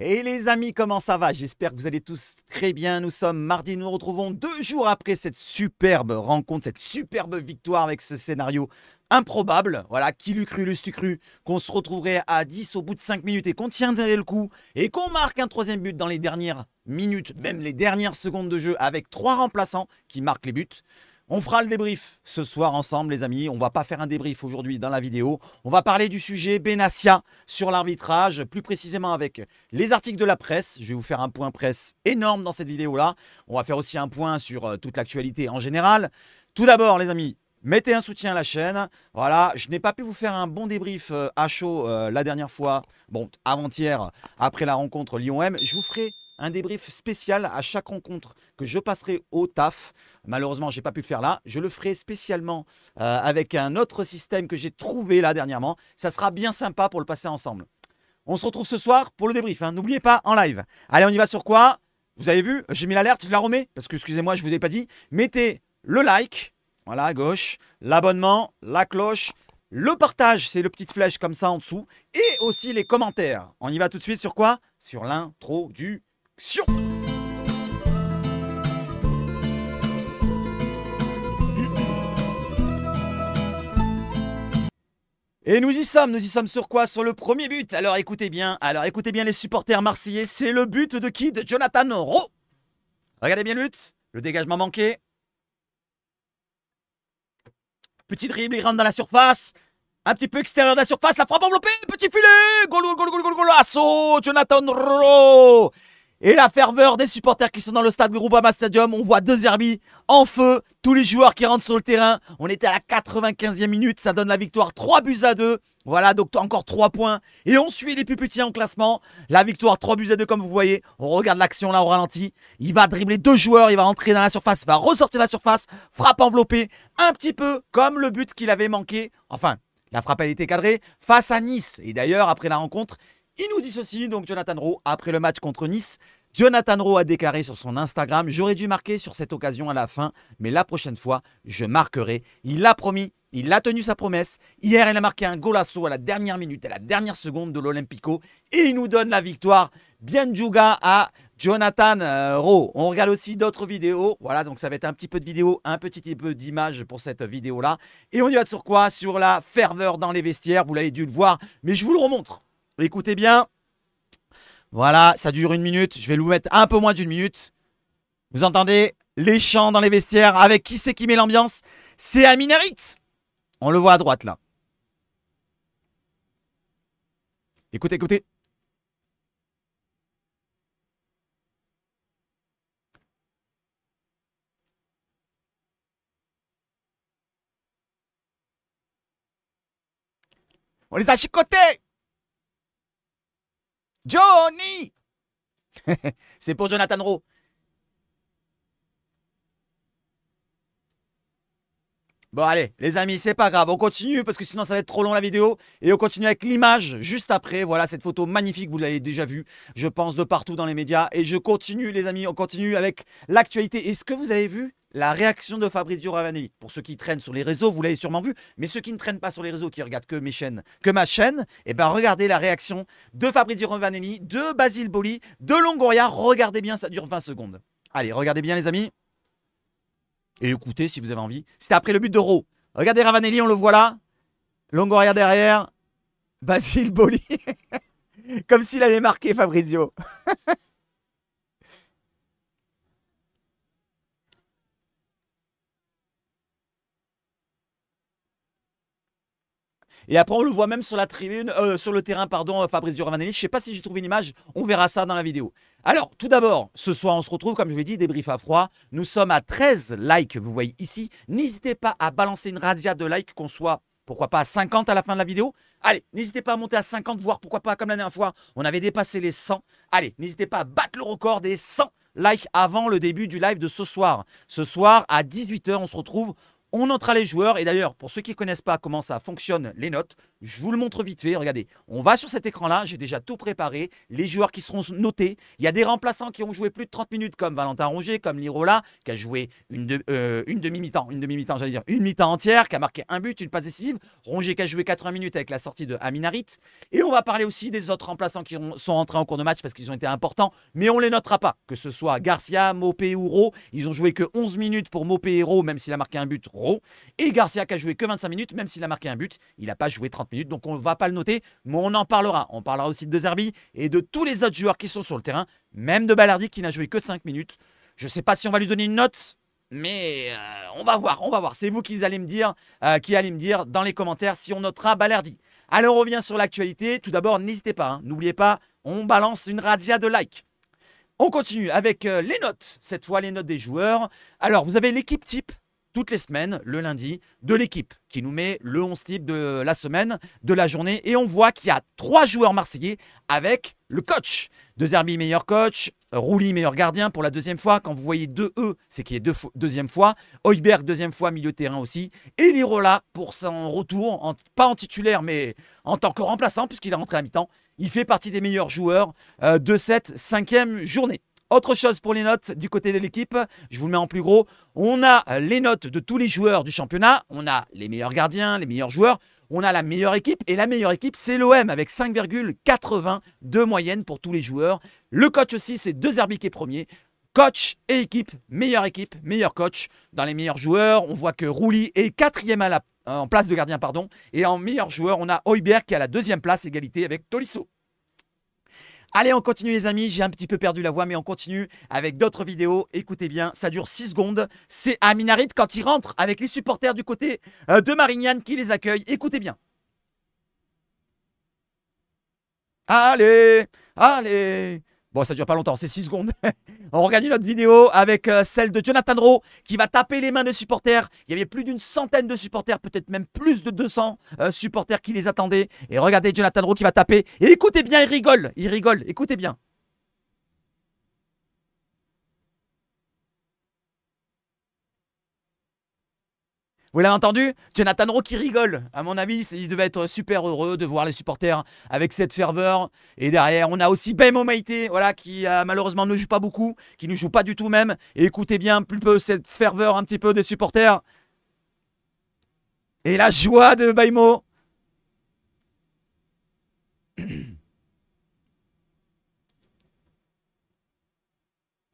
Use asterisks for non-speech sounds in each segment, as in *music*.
Et les amis, comment ça va J'espère que vous allez tous très bien. Nous sommes mardi, nous nous retrouvons deux jours après cette superbe rencontre, cette superbe victoire avec ce scénario improbable. Voilà, qui l'eût cru, l'eût cru, qu'on se retrouverait à 10 au bout de 5 minutes et qu'on tiendrait le coup et qu'on marque un troisième but dans les dernières minutes, même les dernières secondes de jeu avec trois remplaçants qui marquent les buts. On fera le débrief ce soir ensemble, les amis. On va pas faire un débrief aujourd'hui dans la vidéo. On va parler du sujet Benassia sur l'arbitrage, plus précisément avec les articles de la presse. Je vais vous faire un point presse énorme dans cette vidéo-là. On va faire aussi un point sur euh, toute l'actualité en général. Tout d'abord, les amis, mettez un soutien à la chaîne. Voilà, je n'ai pas pu vous faire un bon débrief euh, à chaud euh, la dernière fois, bon, avant-hier, après la rencontre Lyon-M. Je vous ferai un débrief spécial à chaque rencontre que je passerai au taf. Malheureusement, je n'ai pas pu le faire là. Je le ferai spécialement euh, avec un autre système que j'ai trouvé là dernièrement. Ça sera bien sympa pour le passer ensemble. On se retrouve ce soir pour le débrief. Hein. N'oubliez pas en live. Allez, on y va sur quoi Vous avez vu, j'ai mis l'alerte, je la remets parce que excusez-moi, je ne vous ai pas dit. Mettez le like, voilà à gauche, l'abonnement, la cloche. Le partage, c'est le petit flèche comme ça en dessous. Et aussi les commentaires. On y va tout de suite sur quoi Sur l'intro du et nous y sommes, nous y sommes sur quoi Sur le premier but. Alors écoutez bien, alors écoutez bien les supporters marseillais, c'est le but de qui De Jonathan Rowe. Regardez bien le but, le dégagement manqué. Petit dribble, il rentre dans la surface. Un petit peu extérieur de la surface, la frappe enveloppée, petit filet Gol, gol, gol, gol, goal, Jonathan Rowe et la ferveur des supporters qui sont dans le stade Groupama Stadium, on voit deux herbis en feu, tous les joueurs qui rentrent sur le terrain. On était à la 95e minute, ça donne la victoire 3 buts à 2. Voilà, donc encore 3 points. Et on suit les puputiers en classement. La victoire 3 buts à 2 comme vous voyez. On regarde l'action là au ralenti. Il va dribbler deux joueurs, il va rentrer dans la surface, il va ressortir la surface, frappe enveloppée, un petit peu comme le but qu'il avait manqué. Enfin, la frappe elle était cadrée face à Nice. Et d'ailleurs, après la rencontre, il nous dit ceci, donc Jonathan Rowe, après le match contre Nice, Jonathan Rowe a déclaré sur son Instagram J'aurais dû marquer sur cette occasion à la fin, mais la prochaine fois, je marquerai. Il l'a promis, il a tenu sa promesse. Hier, il a marqué un golasso à la dernière minute, à la dernière seconde de l'Olympico. Et il nous donne la victoire. Bien juga à Jonathan euh, Rowe. On regarde aussi d'autres vidéos. Voilà, donc ça va être un petit peu de vidéo, un petit peu d'image pour cette vidéo-là. Et on y va sur quoi Sur la ferveur dans les vestiaires. Vous l'avez dû le voir, mais je vous le remontre. Écoutez bien. Voilà, ça dure une minute. Je vais vous mettre un peu moins d'une minute. Vous entendez les chants dans les vestiaires. Avec qui c'est qui met l'ambiance C'est Aminarit. On le voit à droite là. Écoutez, écoutez. On les a chicotés Johnny *laughs* C'est pour Jonathan Rowe. Bon allez, les amis, c'est pas grave, on continue parce que sinon ça va être trop long la vidéo. Et on continue avec l'image juste après. Voilà, cette photo magnifique, vous l'avez déjà vue, je pense, de partout dans les médias. Et je continue les amis, on continue avec l'actualité. Est-ce que vous avez vu la réaction de Fabrizio Ravanelli Pour ceux qui traînent sur les réseaux, vous l'avez sûrement vu. Mais ceux qui ne traînent pas sur les réseaux, qui regardent que mes chaînes, que ma chaîne, Et eh ben regardez la réaction de Fabrizio Ravanelli, de Basile Boli, de Longoria. Regardez bien, ça dure 20 secondes. Allez, regardez bien les amis. Et écoutez si vous avez envie. C'était après le but de Regardez Ravanelli, on le voit là. Longoria derrière. Basile Boli. *laughs* Comme s'il allait marquer Fabrizio. *laughs* Et après, on le voit même sur la tribune, euh, sur le terrain, pardon, euh, Fabrice Durvanelli. Je ne sais pas si j'ai trouvé une image. On verra ça dans la vidéo. Alors, tout d'abord, ce soir, on se retrouve, comme je vous l'ai dit, débrief à froid. Nous sommes à 13 likes, vous voyez ici. N'hésitez pas à balancer une radia de likes, qu'on soit, pourquoi pas, à 50 à la fin de la vidéo. Allez, n'hésitez pas à monter à 50, voire pourquoi pas, comme la dernière fois, on avait dépassé les 100. Allez, n'hésitez pas à battre le record des 100 likes avant le début du live de ce soir. Ce soir, à 18h, on se retrouve on notera les joueurs. Et d'ailleurs, pour ceux qui ne connaissent pas comment ça fonctionne, les notes, je vous le montre vite fait. Regardez, on va sur cet écran-là. J'ai déjà tout préparé. Les joueurs qui seront notés. Il y a des remplaçants qui ont joué plus de 30 minutes, comme Valentin Rongier, comme Lirola, qui a joué euh, une, demi-mi-temps, une demi-mi-temps, j'allais dire, une mi-temps entière, qui a marqué un but, une passe décisive. qui a joué 80 minutes avec la sortie de Aminarit. Et on va parler aussi des autres remplaçants qui sont entrés en cours de match parce qu'ils ont été importants, mais on ne les notera pas. Que ce soit Garcia, Mopé ou ils ont joué que 11 minutes pour Mopé et même s'il a marqué un but, Ro. Et Garcia qui a joué que 25 minutes, même s'il a marqué un but, il n'a pas joué 30 minutes. Donc on ne va pas le noter, mais on en parlera. On parlera aussi de Zerbi et de tous les autres joueurs qui sont sur le terrain, même de Ballardi qui n'a joué que de 5 minutes. Je ne sais pas si on va lui donner une note, mais euh, on va voir, on va voir. C'est vous qui allez me dire, euh, qui allez me dire dans les commentaires si on notera Ballardi. Alors on revient sur l'actualité. Tout d'abord, n'hésitez pas, hein. n'oubliez pas, on balance une radia de likes. On continue avec euh, les notes, cette fois les notes des joueurs. Alors vous avez l'équipe type toutes les semaines, le lundi, de l'équipe qui nous met le 11 type de la semaine, de la journée. Et on voit qu'il y a trois joueurs marseillais avec le coach. De Zerbi, meilleur coach. Rouli, meilleur gardien pour la deuxième fois. Quand vous voyez deux E, c'est qu'il est, deux deuxième fois. Hoiberg, deuxième fois, milieu de terrain aussi. Et Lirola pour son retour, en, pas en titulaire, mais en tant que remplaçant, puisqu'il est rentré à mi-temps. Il fait partie des meilleurs joueurs euh, de cette cinquième journée. Autre chose pour les notes du côté de l'équipe, je vous le mets en plus gros, on a les notes de tous les joueurs du championnat, on a les meilleurs gardiens, les meilleurs joueurs, on a la meilleure équipe et la meilleure équipe c'est l'OM avec 5,80 de moyenne pour tous les joueurs. Le coach aussi c'est deux qui premier. Coach et équipe, meilleure équipe, meilleur coach. Dans les meilleurs joueurs, on voit que Rouli est quatrième euh, en place de gardien, pardon. Et en meilleur joueur, on a Hoiberg qui à la deuxième place, égalité avec Tolisso. Allez, on continue les amis, j'ai un petit peu perdu la voix, mais on continue avec d'autres vidéos. Écoutez bien, ça dure 6 secondes. C'est Aminarit quand il rentre avec les supporters du côté euh, de Marignane qui les accueille. Écoutez bien. Allez, allez, Bon, ça dure pas longtemps, c'est 6 secondes. *laughs* On regarde une autre vidéo avec euh, celle de Jonathan Rowe qui va taper les mains des supporters. Il y avait plus d'une centaine de supporters, peut-être même plus de 200 euh, supporters qui les attendaient. Et regardez Jonathan Rowe qui va taper. Et écoutez bien, il rigole, il rigole, écoutez bien. Vous l'avez entendu Jonathan Rowe qui rigole. À mon avis, il devait être super heureux de voir les supporters avec cette ferveur. Et derrière, on a aussi Baimo Maïté, voilà, qui euh, malheureusement ne joue pas beaucoup, qui ne joue pas du tout même. Et écoutez bien, plus peu cette ferveur un petit peu des supporters. Et la joie de Baimo. *coughs*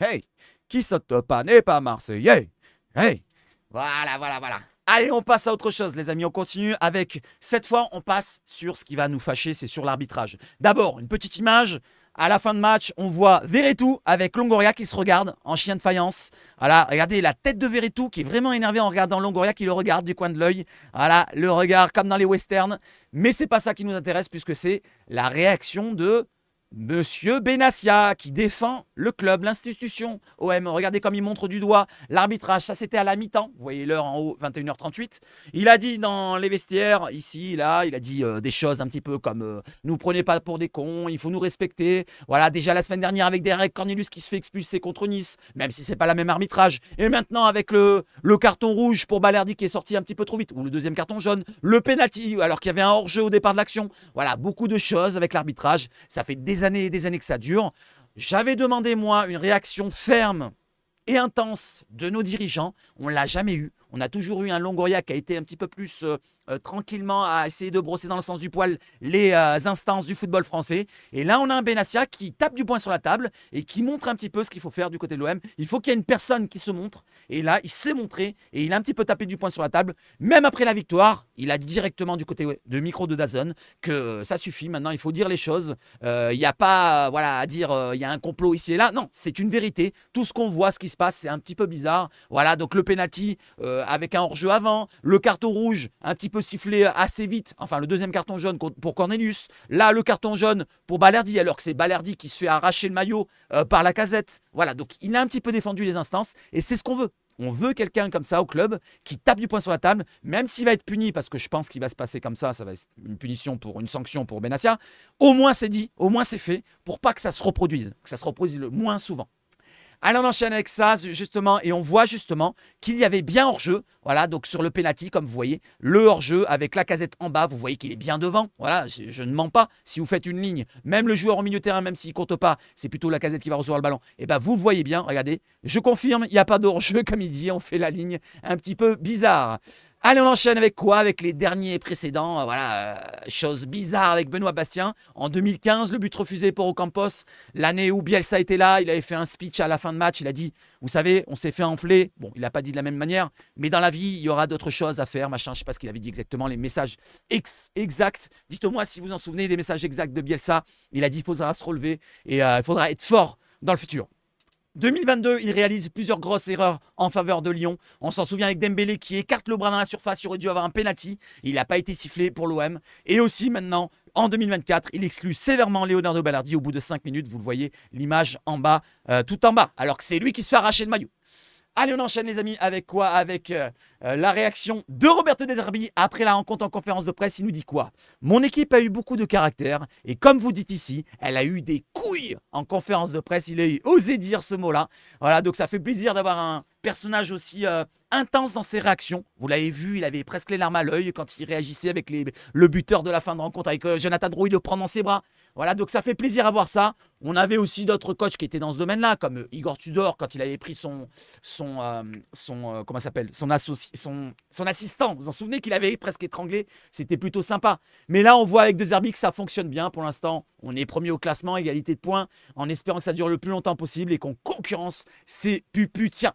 hey, qui saute pas n'est pas Marseillais. Hey, voilà, voilà, voilà. Allez, on passe à autre chose, les amis. On continue avec. Cette fois, on passe sur ce qui va nous fâcher, c'est sur l'arbitrage. D'abord, une petite image. À la fin de match, on voit Veretout avec Longoria qui se regarde en chien de faïence. Voilà, regardez la tête de Veretout qui est vraiment énervé en regardant Longoria qui le regarde du coin de l'œil. Voilà, le regard comme dans les westerns. Mais c'est pas ça qui nous intéresse puisque c'est la réaction de Monsieur Benassia qui défend le club, l'institution. OM, regardez comme il montre du doigt l'arbitrage. Ça, c'était à la mi-temps. Vous voyez l'heure en haut, 21h38. Il a dit dans les vestiaires, ici, là, il a dit euh, des choses un petit peu comme euh, nous prenez pas pour des cons, il faut nous respecter. Voilà, déjà la semaine dernière avec Derek Cornelius qui se fait expulser contre Nice, même si c'est pas la même arbitrage. Et maintenant avec le, le carton rouge pour Balerdi qui est sorti un petit peu trop vite, ou le deuxième carton jaune, le penalty, alors qu'il y avait un hors-jeu au départ de l'action. Voilà, beaucoup de choses avec l'arbitrage. Ça fait des des années des années que ça dure. J'avais demandé, moi, une réaction ferme et intense de nos dirigeants. On l'a jamais eu. On a toujours eu un Longoria qui a été un petit peu plus euh, euh, tranquillement à essayer de brosser dans le sens du poil les euh, instances du football français. Et là, on a un Benassia qui tape du poing sur la table et qui montre un petit peu ce qu'il faut faire du côté de l'OM. Il faut qu'il y ait une personne qui se montre. Et là, il s'est montré et il a un petit peu tapé du poing sur la table. Même après la victoire, il a dit directement du côté de micro de Dazon que ça suffit. Maintenant, il faut dire les choses. Il n'y a pas voilà, à dire il y a un complot ici et là. Non, c'est une vérité. Tout ce qu'on voit, ce qui se passe, c'est un petit peu bizarre. Voilà, donc le penalty, euh, avec un hors-jeu avant, le carton rouge un petit peu sifflé euh, assez vite, enfin le deuxième carton jaune pour Cornelius, là le carton jaune pour Balerdi, alors que c'est Balerdi qui se fait arracher le maillot euh, par la casette. Voilà, donc il a un petit peu défendu les instances et c'est ce qu'on veut. On veut quelqu'un comme ça au club qui tape du poing sur la table, même s'il va être puni, parce que je pense qu'il va se passer comme ça, ça va être une punition pour une sanction pour Benassia. Au moins c'est dit, au moins c'est fait, pour pas que ça se reproduise, que ça se reproduise le moins souvent. Allez, on enchaîne avec ça, justement, et on voit justement qu'il y avait bien hors-jeu. Voilà, donc sur le penalty, comme vous voyez, le hors-jeu avec la casette en bas, vous voyez qu'il est bien devant. Voilà, je, ne mens pas. Si vous faites une ligne, même le joueur au milieu de terrain, même s'il ne compte pas, c'est plutôt la casette qui va recevoir le ballon. Et eh bien, vous voyez bien, regardez, je confirme, il n'y a pas dhors jeu *laughs* comme il dit, on fait la ligne un petit peu bizarre. Allez, on enchaîne avec quoi Avec les derniers précédents. Euh, voilà, euh, chose bizarre avec Benoît Bastien. En 2015, le but refusé pour Ocampos. L'année où Bielsa était là, il avait fait un speech à la fin de match. Il a dit Vous savez, on s'est fait enfler. Bon, il n'a pas dit de la même manière, mais dans la vie, il y aura d'autres choses à faire. Machin, je ne sais pas ce qu'il avait dit exactement, les messages ex exacts. Dites-moi si vous en souvenez des messages exacts de Bielsa. Il a dit Il faudra se relever et euh, il faudra être fort dans le futur. 2022, il réalise plusieurs grosses erreurs en faveur de Lyon. On s'en souvient avec Dembélé qui écarte le bras dans la surface, il aurait dû avoir un penalty, il n'a pas été sifflé pour l'OM. Et aussi maintenant, en 2024, il exclut sévèrement Leonardo Ballardi au bout de 5 minutes, vous le voyez, l'image en bas, euh, tout en bas, alors que c'est lui qui se fait arracher le maillot. Allez, on enchaîne les amis avec quoi Avec euh, euh, la réaction de Roberto Deserbi après la rencontre en conférence de presse. Il nous dit quoi Mon équipe a eu beaucoup de caractère et comme vous dites ici, elle a eu des couilles en conférence de presse. Il a osé dire ce mot-là. Voilà, donc ça fait plaisir d'avoir un, personnage aussi euh, intense dans ses réactions. Vous l'avez vu, il avait presque les larmes à l'œil quand il réagissait avec les, le buteur de la fin de rencontre, avec euh, Jonathan Drouille le prend dans ses bras. Voilà, donc ça fait plaisir à voir ça. On avait aussi d'autres coachs qui étaient dans ce domaine-là, comme euh, Igor Tudor quand il avait pris son son son comment s'appelle son associé son son assistant. Vous vous en souvenez qu'il avait presque étranglé. C'était plutôt sympa. Mais là, on voit avec De que ça fonctionne bien pour l'instant. On est premier au classement, égalité de points, en espérant que ça dure le plus longtemps possible et qu'on concurrence ses pupus. Tiens,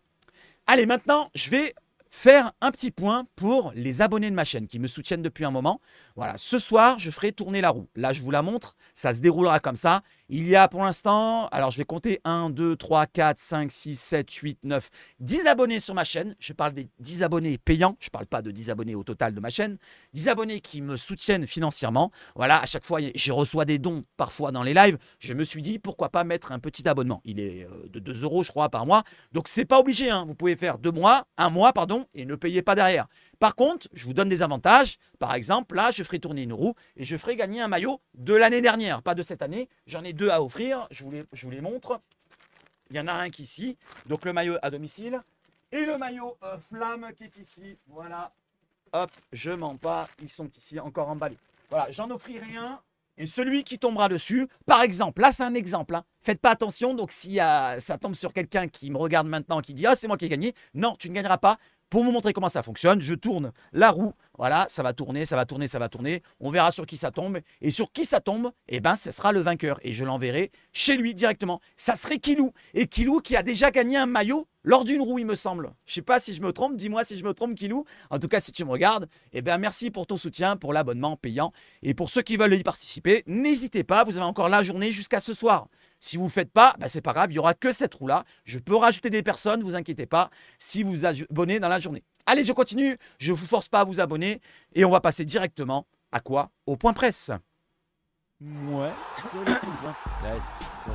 Allez, maintenant, je vais faire un petit point pour les abonnés de ma chaîne qui me soutiennent depuis un moment. Voilà, ce soir, je ferai tourner la roue. Là, je vous la montre, ça se déroulera comme ça. Il y a pour l'instant, alors je vais compter 1, 2, 3, 4, 5, 6, 7, 8, 9, 10 abonnés sur ma chaîne. Je parle des 10 abonnés payants. Je ne parle pas de 10 abonnés au total de ma chaîne. 10 abonnés qui me soutiennent financièrement. Voilà, à chaque fois, je reçois des dons parfois dans les lives. Je me suis dit, pourquoi pas mettre un petit abonnement Il est euh, de 2 euros, je crois, par mois. Donc, ce n'est pas obligé. Hein. Vous pouvez faire 2 mois, 1 mois, pardon, et ne payez pas derrière. Par contre, je vous donne des avantages. Par exemple, là, je ferai tourner une roue et je ferai gagner un maillot de l'année dernière, pas de cette année. J'en ai deux à offrir. Je vous, les, montre. Il y en a un qui est ici. Donc le maillot à domicile. Et le maillot euh, flamme qui est ici. Voilà. Hop, je mens pas. Ils sont ici encore emballés. Voilà, j'en offrirai un. Et celui qui tombera dessus, par exemple, là c'est un exemple, hein. faites pas attention, donc si ça tombe sur quelqu'un qui me regarde maintenant, qui dit ⁇ Ah, c'est moi qui ai gagné ⁇ non, tu ne gagneras pas, pour vous montrer comment ça fonctionne, je tourne la roue. Voilà, ça va tourner, ça va tourner, ça va tourner. On verra sur qui ça tombe. Et sur qui ça tombe, eh ben, ce sera le vainqueur. Et je l'enverrai chez lui directement. Ça serait Kilou. Et Kilou qui a déjà gagné un maillot lors d'une roue, il me semble. Je ne sais pas si je me trompe. Dis-moi si je me trompe, Kilou. En tout cas, si tu me regardes, eh ben, merci pour ton soutien, pour l'abonnement payant. Et pour ceux qui veulent y participer, n'hésitez pas. Vous avez encore la journée jusqu'à ce soir. Si vous ne faites pas, bah, c'est pas grave, il n'y aura que cette roue-là. Je peux rajouter des personnes, vous inquiétez pas, si vous abonnez dans la journée. Allez, je continue, je ne vous force pas à vous abonner et on va passer directement à quoi Au point presse. Ouais, c'est le point presse.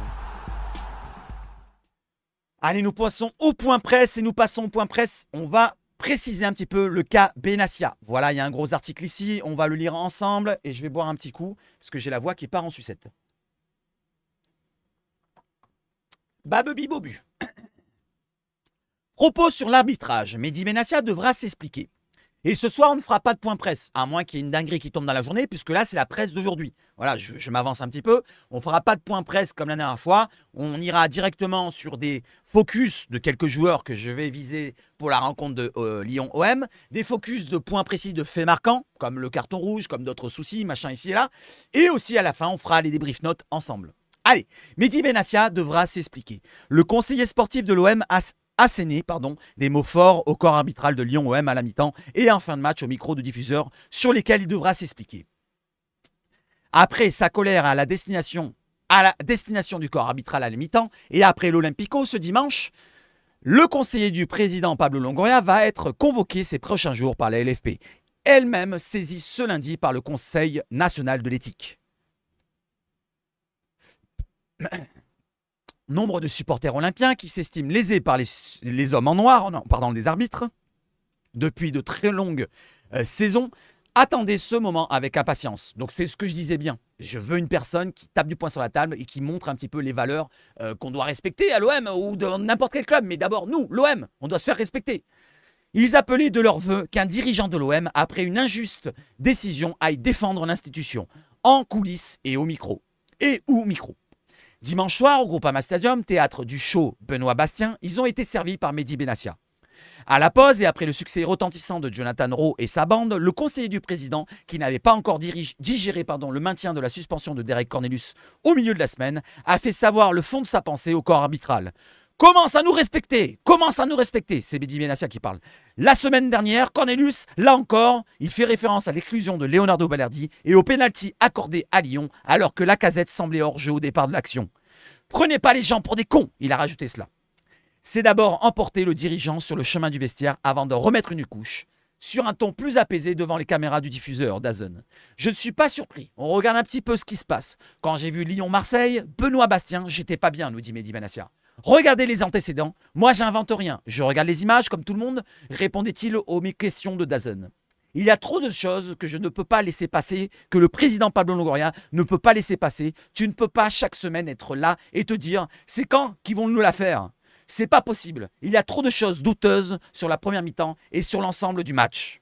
Allez, nous passons au point presse et nous passons au point presse. On va préciser un petit peu le cas Benassia. Voilà, il y a un gros article ici, on va le lire ensemble et je vais boire un petit coup parce que j'ai la voix qui part en sucette. Babubi Bobu *coughs* propos sur l'arbitrage. Mehdi Benassia devra s'expliquer. Et ce soir, on ne fera pas de point presse, à moins qu'il y ait une dinguerie qui tombe dans la journée, puisque là, c'est la presse d'aujourd'hui. Voilà, je, m'avance un petit peu. On ne fera pas de point presse comme la dernière fois. On ira directement sur des focus de quelques joueurs que je vais viser pour la rencontre de euh, Lyon-OM. Des focus de points précis de faits marquants, comme le carton rouge, comme d'autres soucis, machin ici et là. Et aussi, à la fin, on fera les débrief notes ensemble. Allez, Mehdi Benassia devra s'expliquer. Le conseiller sportif de l'OM a asséné pardon, des mots forts au corps arbitral de Lyon OM à la mi-temps et en fin de match au micro de diffuseur sur lesquels il devra s'expliquer. Après sa colère à la destination, à la destination du corps arbitral à la mi-temps et après l'Olympico ce dimanche, le conseiller du président Pablo Longoria va être convoqué ces prochains jours par la LFP, elle-même saisie ce lundi par le Conseil national de l'éthique. *coughs* Nombre de supporters olympiens qui s'estiment lésés par les, hommes en noir, pardon, les arbitres, depuis de très longues euh, saisons, attendaient ce moment avec impatience. Donc c'est ce que je disais bien. Je veux une personne qui tape du poing sur la table et qui montre un petit peu les valeurs euh, qu'on doit respecter à l'OM ou dans n'importe quel club. Mais d'abord, nous, l'OM, on doit se faire respecter. Ils appelaient de leur vœu qu'un dirigeant de l'OM, après une injuste décision, aille défendre l'institution, en coulisses et au micro. Et ou micro. Dimanche soir, au Groupama Stadium, théâtre du show Benoît Bastien, ils ont été servis par Mehdi Benassia. À la pause et après le succès retentissant de Jonathan Rowe et sa bande, le conseiller du président, qui n'avait pas encore digéré le maintien de la suspension de Derek Cornelius au milieu de la semaine, a fait savoir le fond de sa pensée au corps arbitral. Commence à nous respecter. Commence à nous respecter. C'est Mehdi Benassia qui parle. La semaine dernière, Cornelius, là encore, il fait référence à l'exclusion de Leonardo Ballardi et au pénalty accordé à Lyon alors que la casette semblait hors jeu au départ de l'action. Prenez pas les gens pour des cons, il a rajouté cela. C'est d'abord emporter le dirigeant sur le chemin du vestiaire avant de remettre une couche sur un ton plus apaisé devant les caméras du diffuseur Dazen. Je ne suis pas surpris. On regarde un petit peu ce qui se passe. Quand j'ai vu Lyon-Marseille, Benoît Bastien, j'étais pas bien, nous dit Mehdi Regardez les antécédents. Moi, j'invente rien. Je regarde les images, comme tout le monde, répondait-il aux mes questions de Dazen. Il y a trop de choses que je ne peux pas laisser passer, que le président Pablo Longoria ne peut pas laisser passer. Tu ne peux pas chaque semaine être là et te dire c'est quand qu'ils vont nous la faire. C'est pas possible. Il y a trop de choses douteuses sur la première mi-temps et sur l'ensemble du match.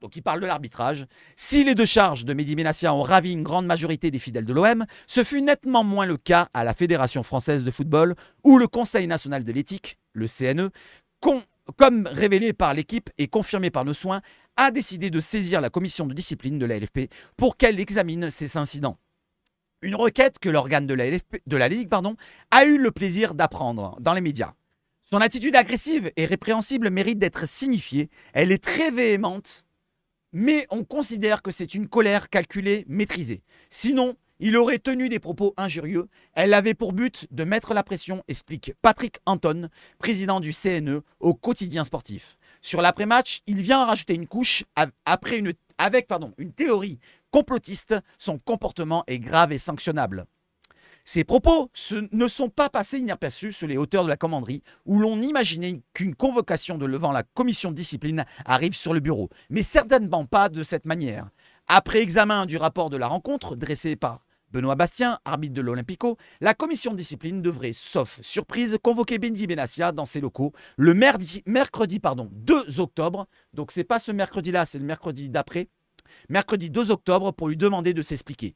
Donc il parle de l'arbitrage. Si les deux charges de Mehdi ont ravi une grande majorité des fidèles de l'OM, ce fut nettement moins le cas à la Fédération française de football où le Conseil national de l'éthique, le CNE, comme révélé par l'équipe et confirmé par nos soins, a décidé de saisir la commission de discipline de la LFP pour qu'elle examine ces incidents. Une requête que l'organe de, la de la Ligue pardon, a eu le plaisir d'apprendre dans les médias. Son attitude agressive et répréhensible mérite d'être signifiée. Elle est très véhémente mais on considère que c'est une colère calculée, maîtrisée. Sinon, il aurait tenu des propos injurieux. Elle avait pour but de mettre la pression, explique Patrick Anton, président du CNE, au quotidien sportif. Sur l'après-match, il vient rajouter une couche après avec pardon, une théorie complotiste. Son comportement est grave et sanctionnable. Ces propos ne sont pas passés inaperçus sur les hauteurs de la commanderie, où l'on imaginait qu'une convocation de levant la commission de discipline arrive sur le bureau, mais certainement pas de cette manière. Après examen du rapport de la rencontre dressé par Benoît Bastien, arbitre de l'Olympico, la commission de discipline devrait, sauf surprise, convoquer Bendy Benassia dans ses locaux le mercredi, 2 octobre. Donc c'est pas ce mercredi-là, c'est le mercredi d'après, mercredi 2 octobre pour lui demander de s'expliquer.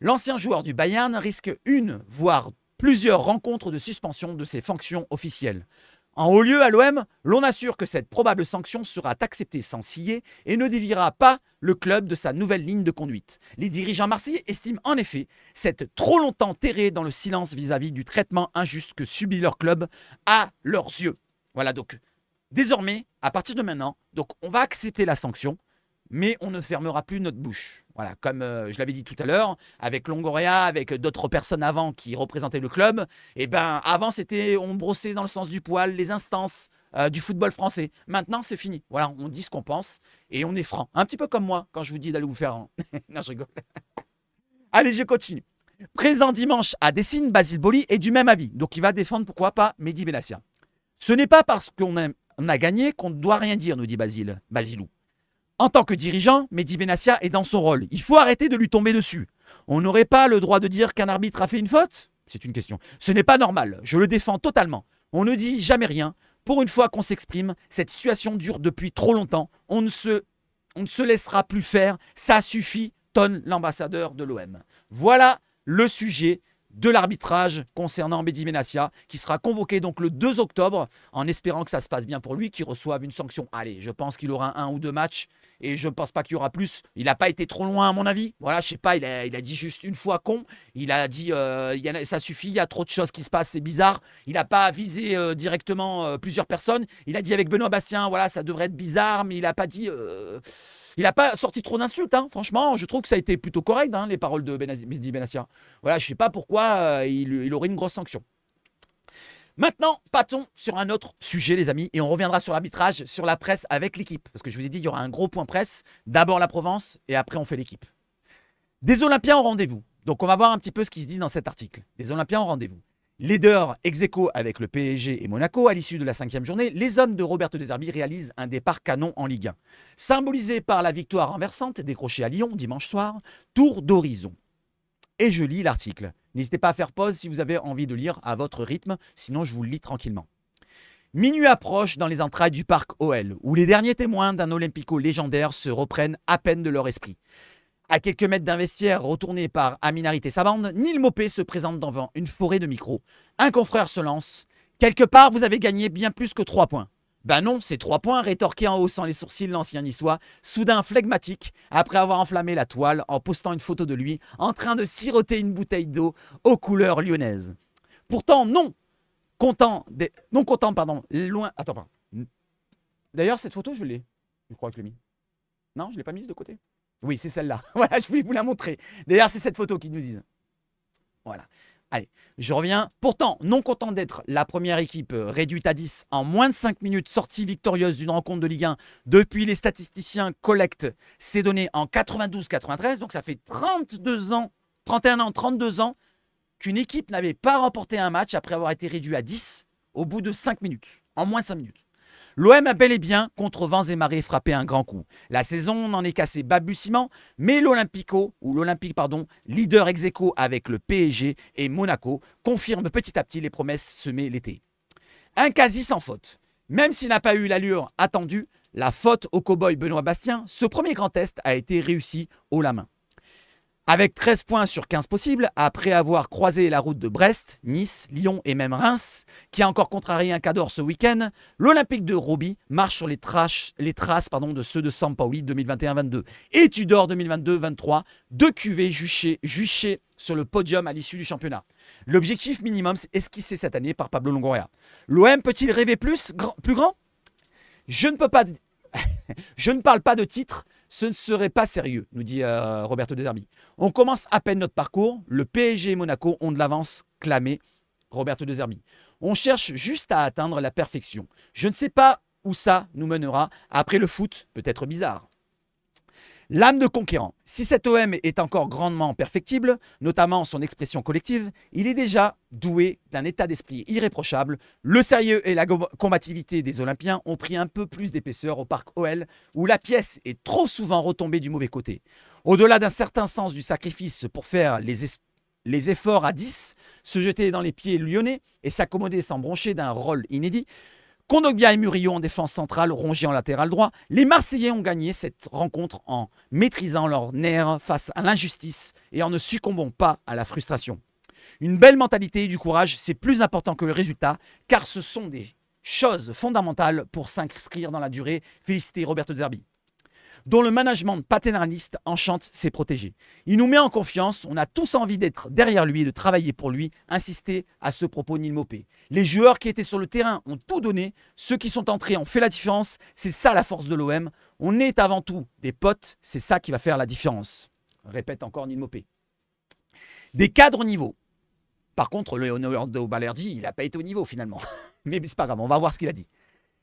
L'ancien joueur du Bayern risque une, voire plusieurs rencontres de suspension de ses fonctions officielles. En haut lieu, à l'OM, l'on assure que cette probable sanction sera acceptée sans scier et ne déviera pas le club de sa nouvelle ligne de conduite. Les dirigeants marseillais estiment en effet s'être trop longtemps terrés dans le silence vis-à-vis -vis du traitement injuste que subit leur club à leurs yeux. Voilà donc, désormais, à partir de maintenant, donc on va accepter la sanction, mais on ne fermera plus notre bouche. Voilà, comme euh, je l'avais dit tout à l'heure, avec Longoria, avec d'autres personnes avant qui représentaient le club, Eh ben avant c'était on brossait dans le sens du poil les instances euh, du football français. Maintenant c'est fini. Voilà, on dit ce qu'on pense et on est franc. Un petit peu comme moi quand je vous dis d'aller vous faire. *laughs* non, je rigole. Allez, je continue. Présent dimanche à Dessine, Basile Boli est du même avis. Donc il va défendre pourquoi pas Mehdi Benassia. Ce n'est pas parce qu'on a, gagné qu'on ne doit rien dire, nous dit Basile. Basilou. En tant que dirigeant, Mehdi Benassia est dans son rôle. Il faut arrêter de lui tomber dessus. On n'aurait pas le droit de dire qu'un arbitre a fait une faute C'est une question. Ce n'est pas normal. Je le défends totalement. On ne dit jamais rien. Pour une fois qu'on s'exprime, cette situation dure depuis trop longtemps. On ne se, on ne se laissera plus faire. Ça suffit, tonne l'ambassadeur de l'OM. Voilà le sujet de l'arbitrage concernant Mehdi Benassia, qui sera convoqué donc le 2 octobre, en espérant que ça se passe bien pour lui, qu'il reçoive une sanction. Allez, je pense qu'il aura un ou deux matchs et je ne pense pas qu'il y aura plus. Il n'a pas été trop loin, à mon avis. Voilà, je sais pas, il a, dit juste une fois con. Il a dit euh, ça suffit, il y a trop de choses qui se passent, c'est bizarre. Il n'a pas visé euh, directement euh, plusieurs personnes. Il a dit avec Benoît Bastien, voilà, ça devrait être bizarre, mais il n'a pas dit. il n'a pas sorti trop d'insultes, hein. franchement. Je trouve que ça a été plutôt correct, hein, les paroles de Benazir, Voilà, je ne sais pas pourquoi il aurait une grosse sanction. Maintenant, patons sur un autre sujet, les amis, et on reviendra sur l'arbitrage, sur la presse avec l'équipe. Parce que je vous ai dit, il y aura un gros point presse. D'abord la Provence, et après on fait l'équipe. Des Olympiens au rendez-vous. Donc on va voir un petit peu ce qui se dit dans cet article. Des Olympiens au rendez-vous. Leader ex avec le PSG et Monaco, à l'issue de la cinquième journée, les hommes de Roberto Deserbi réalisent un départ canon en Ligue 1. Symbolisé par la victoire renversante décrochée à Lyon dimanche soir, tour d'horizon. Et je lis l'article. N'hésitez pas à faire pause si vous avez envie de lire à votre rythme, sinon je vous lis tranquillement. Minuit approche dans les entrailles du parc OL, où les derniers témoins d'un Olympico légendaire se reprennent à peine de leur esprit. À quelques mètres d'un vestiaire retourné par Aminarit et sa bande, Neil Mopé se présente devant une forêt de micros. Un confrère se lance. Quelque part, vous avez gagné bien plus que 3 points. Ben non, c'est trois points, rétorqué en haussant les sourcils l'ancien niçois, soudain flegmatique, après avoir enflammé la toile en postant une photo de lui en train de siroter une bouteille d'eau aux couleurs lyonnaises. Pourtant, non content, des... non content, pardon, loin... Attends, pardon. D'ailleurs, cette photo, je l'ai. Je crois que je l'ai mise. Non, je ne l'ai pas mise de côté. Oui, c'est celle-là. *laughs* voilà, je voulais vous la montrer. D'ailleurs, c'est cette photo qui nous disent. Voilà. Allez, je reviens. Pourtant, non content d'être la première équipe euh, réduite à 10 en moins de 5 minutes, sortie victorieuse d'une rencontre de Ligue 1, depuis les statisticiens collectent ces données en 92-93, donc ça fait 32 ans, 31 ans, 32 ans, qu'une équipe n'avait pas remporté un match après avoir été réduite à 10 au bout de 5 minutes, en moins de 5 minutes. L'OM a bel et bien, contre vents et marées, frappé un grand coup. La saison n'en est qu'à ses mais l'Olympico, ou l'Olympique, pardon, leader ex avec le PSG et Monaco, confirme petit à petit les promesses semées l'été. Un quasi sans faute. Même s'il n'a pas eu l'allure attendue, la faute au cow-boy Benoît Bastien, ce premier grand test a été réussi haut la main. Avec 13 points sur 15 possibles, après avoir croisé la route de Brest, Nice, Lyon et même Reims, qui a encore contrarié un cador ce week-end, l'Olympique de Roby marche sur les, traces de ceux de Sampaoli 2021-22 et Tudor 2022-23, deux cuvées juchées, sur le podium à l'issue du championnat. L'objectif minimum esquissé cette année par Pablo Longoria. L'OM peut-il rêver plus, grand, plus grand Je ne peux pas... *laughs* Je ne parle pas de titre, ce ne serait pas sérieux, nous dit euh, Roberto Zerbi. « On commence à peine notre parcours. Le PSG et Monaco ont de l'avance, clamé Roberto Zerbi. « On cherche juste à atteindre la perfection. Je ne sais pas où ça nous mènera. Après le foot, peut-être bizarre. L'âme de conquérant. Si cet OM est encore grandement perfectible, notamment son expression collective, il est déjà doué d'un état d'esprit irréprochable. Le sérieux et la combativité des Olympiens ont pris un peu plus d'épaisseur au parc OL, où la pièce est trop souvent retombée du mauvais côté. Au-delà d'un certain sens du sacrifice pour faire les, efforts à 10, se jeter dans les pieds lyonnais et s'accommoder sans broncher d'un rôle inédit, Kondogbia et Murillo en défense centrale, Rongier en latéral droit. Les Marseillais ont gagné cette rencontre en maîtrisant leur nerf face à l'injustice et en ne succombant pas à la frustration. Une belle mentalité et du courage, c'est plus important que le résultat, car ce sont des choses fondamentales pour s'inscrire dans la durée. Félicité Roberto Zerbi dont le management paternaliste enchante ses protégés. Il nous met en confiance, on a tous envie d'être derrière lui de travailler pour lui, insister à ce propos Nil Mopé. Les joueurs qui étaient sur le terrain ont tout donné, ceux qui sont entrés ont fait la différence, c'est ça la force de l'OM. On est avant tout des potes, c'est ça qui va faire la différence. Répète encore Nil Mopé. Des cadres au niveau. Par contre, Leonardo Balerdi, il n'a pas été au niveau finalement. *laughs* Mais c'est pas grave, on va voir ce qu'il a dit.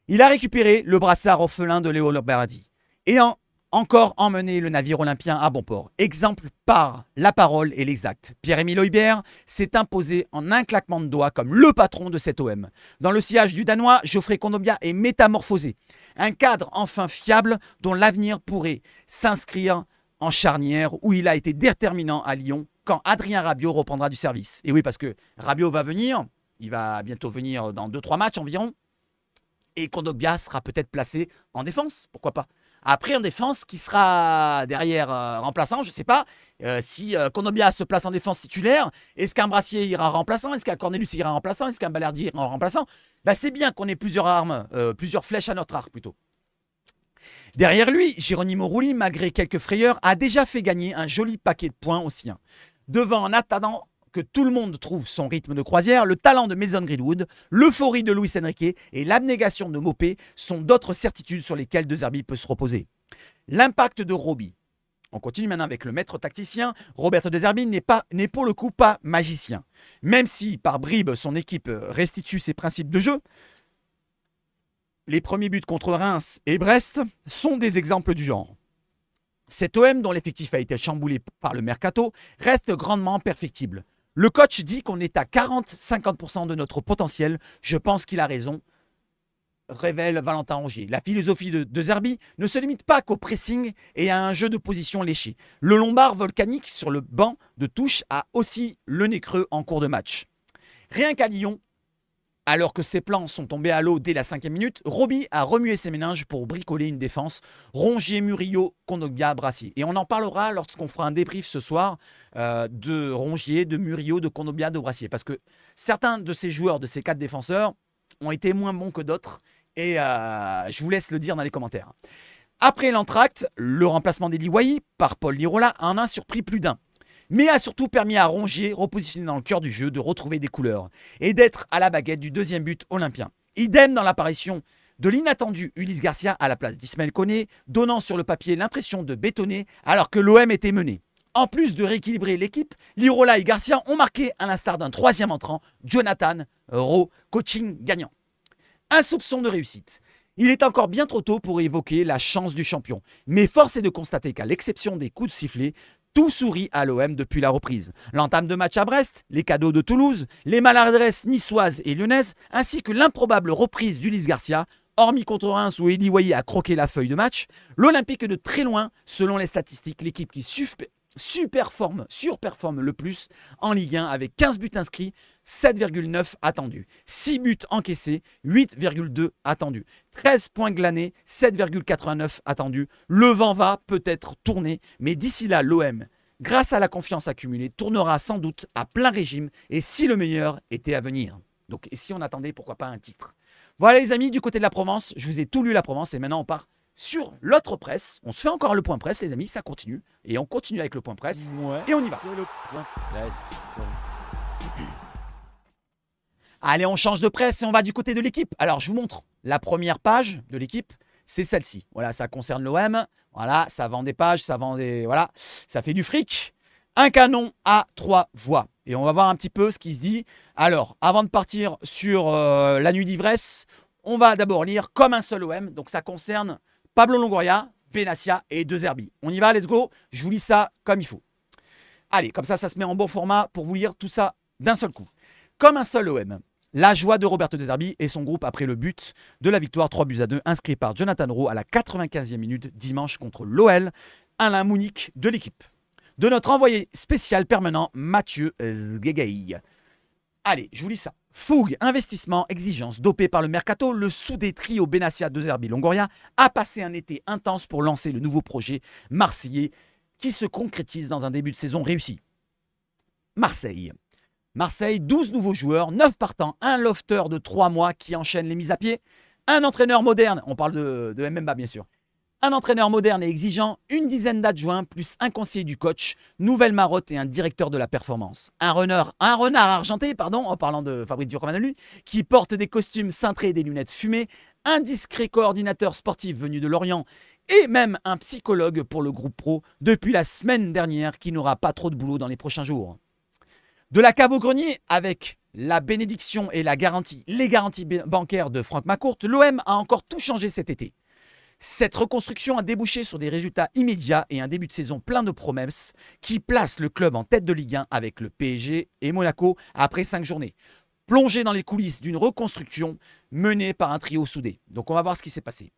Il a récupéré le brassard orphelin de Léo Balerdi. Et en, encore emmener le navire olympien à bon port. Exemple par la parole et l'exact. Pierre-Émile Hubert s'est imposé en un claquement de doigts comme le patron de cet OM. Dans le sillage du Danois, Geoffrey Condobia est métamorphosé. Un cadre enfin fiable dont l'avenir pourrait s'inscrire en charnière où il a été déterminant à Lyon quand Adrien Rabiot reprendra du service. Et oui, parce que Rabiot va venir, il va bientôt venir dans 2-3 matchs environ, et Kondogbia sera peut-être placé en défense, pourquoi pas. Après, en défense, qui sera derrière euh, remplaçant Je ne sais pas. Euh, si euh, se place en défense titulaire, est-ce qu'un Brassier ira remplaçant Est-ce qu'un Cornelius ira remplaçant Est-ce qu'un Ballardier ira remplaçant ben, C'est bien qu'on ait plusieurs armes, euh, plusieurs flèches à notre arc plutôt. Derrière lui, Jeronimo Rouli, malgré quelques frayeurs, a déjà fait gagner un joli paquet de points aussi. Hein. Devant, en attendant, que tout le monde trouve son rythme de croisière, le talent de Mason Greenwood, l'euphorie de Luis Enrique et l'abnégation de Mopé sont d'autres certitudes sur lesquelles De Zerbi peut se reposer. L'impact de Roby. On continue maintenant avec le maître tacticien. Roberto De Zerbi n'est pour le coup pas magicien. Même si, par bribes, son équipe restitue ses principes de jeu, les premiers buts contre Reims et Brest sont des exemples du genre. Cet OM, dont l'effectif a été chamboulé par le mercato, reste grandement perfectible. Le coach dit qu'on est à 40-50% de notre potentiel. Je pense qu'il a raison, révèle Valentin Angier. La philosophie de, de Zerbi ne se limite pas qu'au pressing et à un jeu de position léché. Le lombard volcanique sur le banc de touche a aussi le nez creux en cours de match. Rien qu'à Lyon, alors que ses plans sont tombés à l'eau dès la cinquième minute, Roby a remué ses méninges pour bricoler une défense. Rongier, Murillo, Kondogbia, Brassier. Et on en parlera lorsqu'on fera un débrief ce soir euh, de Rongier, de Murillo, de Kondogbia, de Brassier. Parce que certains de ces joueurs, de ces quatre défenseurs, ont été moins bons que d'autres. Et euh, je vous laisse le dire dans les commentaires. Après l'entracte, le remplacement d'Eli par Paul Lirola en a surpris plus d'un mais a surtout permis à Rongier, repositionné dans le cœur du jeu, de retrouver des couleurs et d'être à la baguette du deuxième but olympien. Idem dans l'apparition de l'inattendu Ulysse Garcia à la place d'Ismaël Koné, donnant sur le papier l'impression de bétonner alors que l'OM était mené. En plus de rééquilibrer l'équipe, Lirola et Garcia ont marqué à l'instar d'un troisième entrant, Jonathan Rowe, coaching gagnant. Un soupçon de réussite. Il est encore bien trop tôt pour évoquer la chance du champion, mais force est de constater qu'à l'exception des coups de sifflet, tout sourit à l'OM depuis la reprise. L'entame de match à Brest, les cadeaux de Toulouse, les maladresses niçoises et lyonnaises, ainsi que l'improbable reprise d'Ulysse Garcia hormis contre Reims où Eli Waye a croqué la feuille de match, l'Olympique est de très loin, selon les statistiques, l'équipe qui, superforme, surperforme le plus en Ligue 1 avec 15 buts inscrits, 7,9 attendus, 6 buts encaissés, 8,2 attendus, 13 points glanés, 7,89 attendus. Le vent va peut-être tourner, mais d'ici là, l'OM, grâce à la confiance accumulée, tournera sans doute à plein régime et si le meilleur était à venir. Donc, et si on attendait, pourquoi pas un titre Voilà les amis, du côté de la Provence, je vous ai tout lu la Provence et maintenant on part sur l'autre presse. On se fait encore le point presse, les amis, ça continue. Et on continue avec le point presse. et on y va. Allez, on change de presse et on va du côté de l'équipe. Alors, je vous montre la première page de l'équipe. C'est celle-ci. Voilà, ça concerne l'OM. Voilà, ça vend des pages, ça vend des. Voilà, ça fait du fric. Un canon à trois voix. Et on va voir un petit peu ce qui se dit. Alors, avant de partir sur euh, la nuit d'ivresse, on va d'abord lire comme un seul OM. Donc, ça concerne Pablo Longoria, Benassia et De Zerbi. On y va, let's go. Je vous lis ça comme il faut. Allez, comme ça, ça se met en bon format pour vous lire tout ça d'un seul coup. Comme un seul OM. La joie de Roberto Deserbi et son groupe après le but de la victoire 3 buts à 2 inscrit par Jonathan Rowe à la 95e minute dimanche contre l'OL, Alain Mounic de l'équipe. De notre envoyé spécial permanent Mathieu Zguegueille. Allez, je vous lis ça. Fougue, investissement, exigence, dopé par le mercato, le soudé trio Benassia, De Zerbi, Longoria a passé un été intense pour lancer le nouveau projet marseillais qui se concrétise dans un début de saison réussi. Marseille. Marseille, 12 nouveaux joueurs, 9 partants, un lofter de 3 mois qui enchaîne les mises à pied, un entraîneur moderne, on parle de, de bien sûr, un entraîneur moderne et exigeant, une dizaine d'adjoints, plus un conseiller du coach, nouvelle marotte et un directeur de la performance. Un, runner, un renard argenté, pardon, en parlant de Fabrice durand qui porte des costumes cintrés et des lunettes fumées, un discret coordinateur sportif venu de Lorient et même un psychologue pour le groupe pro depuis la semaine dernière qui n'aura pas trop de boulot dans les prochains jours. De la cave au grenier, avec la bénédiction et la garantie, les garanties bancaires de Franck Macourt, l'OM a encore tout changé cet été. Cette reconstruction a débouché sur des résultats immédiats et un début de saison plein de promesses qui place le club en tête de Ligue 1 avec le PSG et Monaco après 5 journées. Plongé dans les coulisses d'une reconstruction menée par un trio soudé. Donc on va voir ce qui s'est passé.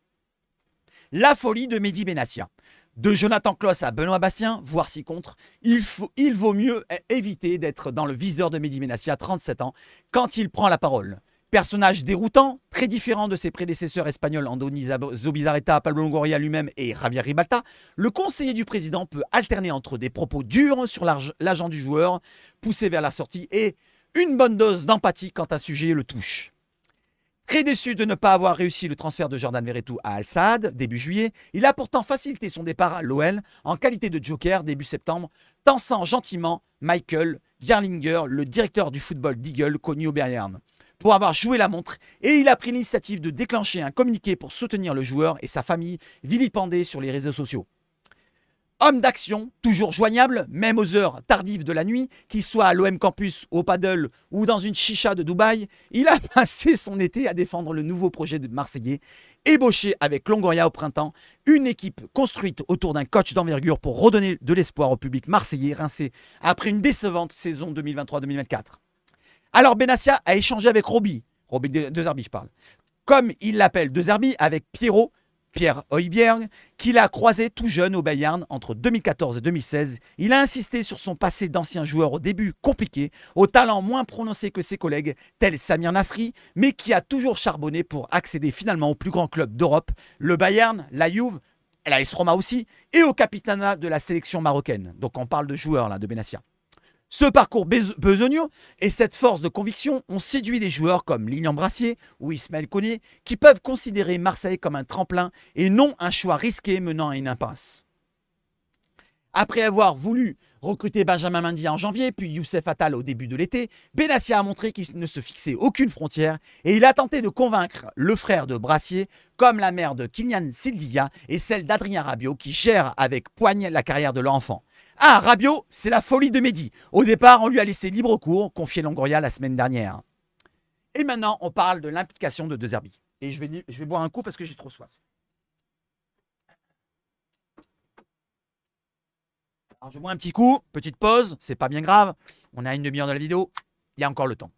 La folie de Mehdi Benassia. De Jonathan Kloss à Benoît Bastien, voire si contre, il, il vaut mieux éviter d'être dans le viseur de Mehdi Benassia, 37 ans, quand il prend la parole. Personnage déroutant, très différent de ses prédécesseurs espagnols Andoni Zobizarreta, Pablo Longoria lui-même et Javier Ribalta, le conseiller du président peut alterner entre des propos durs sur l'agent du joueur, poussé vers la sortie, et une bonne dose d'empathie quand un sujet le touche. Très déçu de ne pas avoir réussi le transfert de Jordan Veretout à Al-Saad début juillet, il a pourtant facilité son départ à l'OL en qualité de joker début septembre, tensant gentiment Michael Gerlinger, le directeur du football d'Eagle connu au Bayern pour avoir joué la montre et il a pris l'initiative de déclencher un communiqué pour soutenir le joueur et sa famille vilipendée sur les réseaux sociaux. Homme d'action, toujours joignable, même aux heures tardives de la nuit, qu'il soit à l'OM Campus, au paddle ou dans une chicha de Dubaï, il a *laughs* passé son été à défendre le nouveau projet de Marseillais, ébauché avec Longoria au printemps, une équipe construite autour d'un coach d'envergure pour redonner de l'espoir au public marseillais rincé après une décevante saison 2023-2024. Alors Benassia a échangé avec Roby, Roby de, je parle, comme il l'appelle De Zerbi, avec Pierrot, Pierre Heuberg, qu'il a croisé tout jeune au Bayern entre 2014 et 2016. Il a insisté sur son passé d'ancien joueur au début compliqué, au talent moins prononcé que ses collègues, tel Samir Nasri, mais qui a toujours charbonné pour accéder finalement au plus grand club d'Europe, le Bayern, la Juve, la S-Roma aussi, et au capitanat de la sélection marocaine. Donc on parle de joueurs là, de Benassia. Ce parcours besogneux et cette force de conviction ont séduit des joueurs comme Lilian Brassier ou Ismaël Koné qui peuvent considérer Marseille comme un tremplin et non un choix risqué menant à une impasse. Après avoir voulu recruter Benjamin Mendy en janvier, puis Youssef Attal au début de l'été, Benassia a montré qu'il ne se fixait aucune frontière et il a tenté de convaincre le frère de Brassier, comme la mère de Kylian Sildia et celle d'Adrien Rabiot qui gère avec poigne la carrière de l'enfant. Ah, Rabio, c'est la folie de Mehdi. Au départ, on lui a laissé libre cours, confié Longoria la semaine dernière. Et maintenant, on parle de l'implication de deux Et je vais, je vais boire un coup parce que j'ai trop soif. Alors, je bois un petit coup, petite pause, c'est pas bien grave. On a une demi-heure de la vidéo, il y a encore le temps.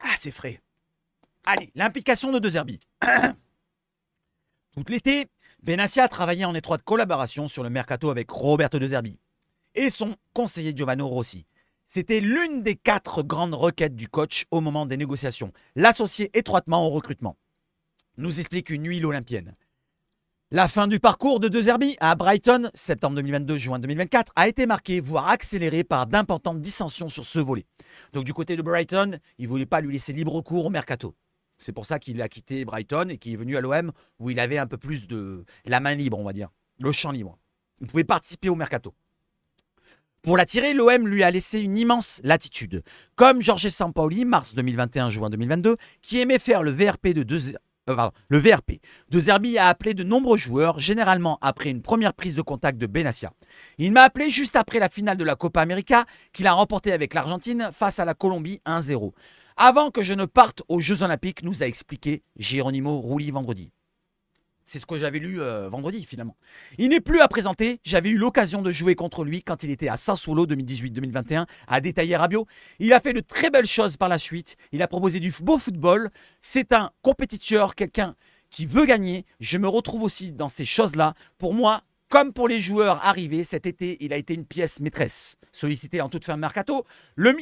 Ah, c'est frais. Allez, l'implication de deux *clears throat* Tout l'été, Benassia a travaillé en étroite collaboration sur le mercato avec Roberto De Zerbi et son conseiller Giovanni Rossi. C'était l'une des quatre grandes requêtes du coach au moment des négociations, l'associer étroitement au recrutement. Nous explique une huile olympienne. La fin du parcours de De Zerbi à Brighton, septembre 2022-juin 2024, a été marquée, voire accélérée par d'importantes dissensions sur ce volet. Donc du côté de Brighton, il ne voulaient pas lui laisser libre cours au mercato. C'est pour ça qu'il a quitté Brighton et qu'il est venu à l'OM où il avait un peu plus de la main libre, on va dire, le champ libre. Il pouvait participer au mercato. Pour l'attirer, l'OM lui a laissé une immense latitude. Comme Georges Sampaoli, mars 2021, juin 2022, qui aimait faire le VRP de deux... Euh, le VRP. De Zerbi a appelé de nombreux joueurs, généralement après une première prise de contact de Benassia. Il m'a appelé juste après la finale de la Copa América qu'il a remportée avec l'Argentine face à la Colombie 1-0 avant que je ne parte aux Jeux Olympiques, nous a expliqué Géronimo Rouli vendredi. C'est ce que j'avais lu euh, vendredi finalement. Il n'est plus à présenter. J'avais eu l'occasion de jouer contre lui quand il était à Sassuolo 2018-2021, à détailler Rabiot. Il a fait de très belles choses par la suite. Il a proposé du beau football. C'est un compétiteur, quelqu'un qui veut gagner. Je me retrouve aussi dans ces choses-là. Pour moi, comme pour les joueurs arrivés cet été, il a été une pièce maîtresse. Sollicité en toute fin de mercato, le,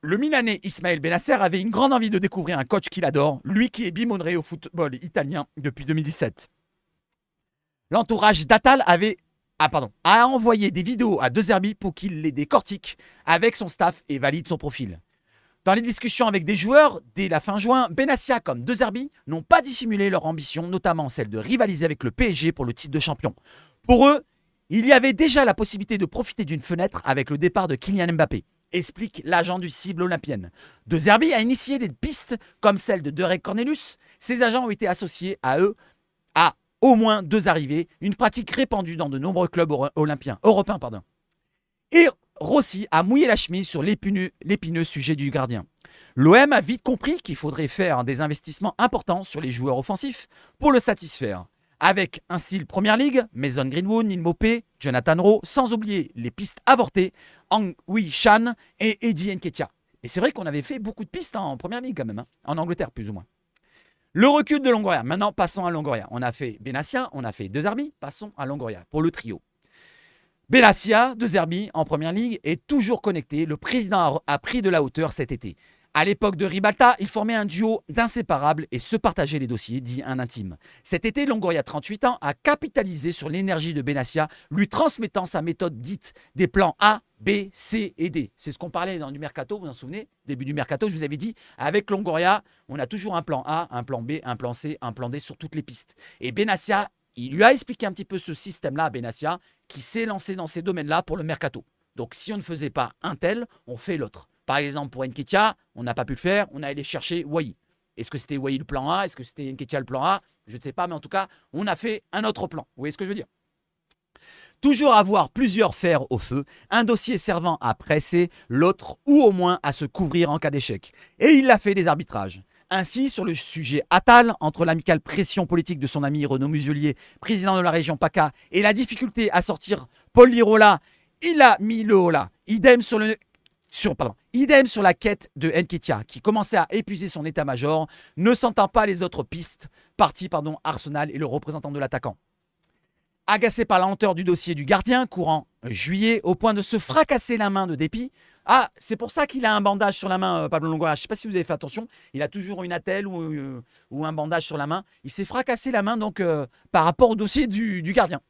le Milanais Ismaël Benasser avait une grande envie de découvrir un coach qu'il adore, lui qui est bimonré au football italien depuis 2017. L'entourage d'Atal avait ah pardon, a envoyé des vidéos à De Zerbi pour qu'il les décortique avec son staff et valide son profil. Dans les discussions avec des joueurs, dès la fin juin, Benassia comme De Zerbi n'ont pas dissimulé leur ambition, notamment celle de rivaliser avec le PSG pour le titre de champion. Pour eux, il y avait déjà la possibilité de profiter d'une fenêtre avec le départ de Kylian Mbappé explique l'agent du cible olympienne. De Zerbi a initié des pistes comme celle de Derek Cornelius. Ces agents ont été associés à eux à au moins deux arrivées, une pratique répandue dans de nombreux clubs olympiens, européens. Pardon. Et Rossi a mouillé la chemise sur l'épineux sujet du gardien. L'OM a vite compris qu'il faudrait faire des investissements importants sur les joueurs offensifs pour le satisfaire. Avec ainsi style Première Ligue, Maison Greenwood, Neil Mopé, Jonathan Rowe, sans oublier les pistes avortées, Angui Shan et Eddie Nketia. Et c'est vrai qu'on avait fait beaucoup de pistes en Première Ligue quand même, hein. en Angleterre plus ou moins. Le recul de Longoria. Maintenant, passons à Longoria. On a fait Benassia, on a fait deux Zerbi. Passons à Longoria pour le trio. Benassia, deux Zerbi en première ligue est toujours connecté. Le président a pris de la hauteur cet été. À l'époque de Ribalta, ils formaient un duo d'inséparables et se partageaient les dossiers, dit un intime. Cet été, Longoria, 38 ans, a capitalisé sur l'énergie de Benassia, lui transmettant sa méthode dite des plans A, B, C et D. C'est ce qu'on parlait dans du mercato, vous vous en souvenez Début du mercato, je vous avais dit, avec Longoria, on a toujours un plan A, un plan B, un plan C, un plan D sur toutes les pistes. Et Benassia, il lui a expliqué un petit peu ce système-là à Benassia, qui s'est lancé dans ces domaines-là pour le mercato. Donc si on ne faisait pas un tel, on fait l'autre. Par exemple, pour Nketia, on n'a pas pu le faire, on a allé chercher Wai. Est-ce que c'était Wai le plan A Est-ce que c'était Nketia le plan A Je ne sais pas, mais en tout cas, on a fait un autre plan. Vous voyez ce que je veux dire Toujours avoir plusieurs fers au feu, un dossier servant à presser, l'autre ou au moins à se couvrir en cas d'échec. Et il a fait des arbitrages. Ainsi, sur le sujet Atal entre l'amicale pression politique de son ami Renaud Muselier, président de la région PACA, et la difficulté à sortir Paul Lirola, il a mis le Idem sur le idem sur la quête de Nketia, qui commençait à épuiser son état-major, ne sentant pas les autres pistes, parti pardon, Arsenal et le représentant de l'attaquant. Agacé par la lenteur du dossier du gardien, courant juillet, au point de se fracasser la main de dépit. Ah, c'est pour ça qu'il a un bandage sur la main, euh, Pablo Longoria. Je ne sais pas si vous avez fait attention. Il a toujours une attelle ou, euh, un bandage sur la main. Il s'est fracassé la main donc euh, par rapport au dossier du, gardien.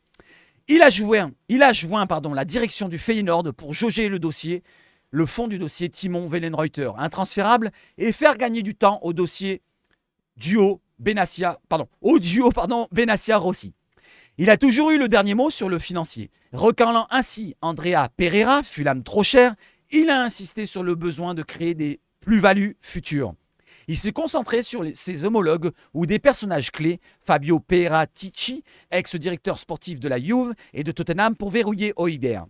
Il a, joué, il a joué pardon, la direction du Feyenoord pour jauger le dossier le fond du dossier Timon velenreuter intransférable, et faire gagner du temps au dossier duo Benassia, pardon, au pardon, Benassia Rossi. Il a toujours eu le dernier mot sur le financier. Recalant ainsi Andrea Pereira, fut l'âme trop chère. il a insisté sur le besoin de créer des plus-values futures. Il s'est concentré sur ses homologues ou des personnages clés, Fabio Ticci, ex-directeur sportif de la Juve et de Tottenham, pour verrouiller Oiber.